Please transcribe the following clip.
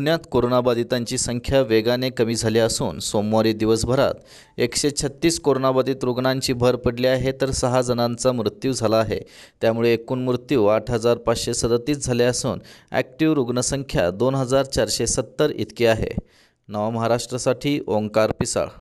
पुण्यात कोरोनाबाधितांची संख्या वेगाने कमी झाली असून सोमवारी दिवसभरात एकशे छत्तीस कोरोनाबाधित रुग्णांची भर पडली आहे तर सहा जणांचा मृत्यू झाला आहे त्यामुळे एकूण मृत्यू आठ हजार पाचशे सदतीस झाले असून ॲक्टिव्ह रुग्णसंख्या दोन हजार चारशे सत्तर इतकी आहे नवा महाराष्ट्रासाठी ओंकार पिसाळ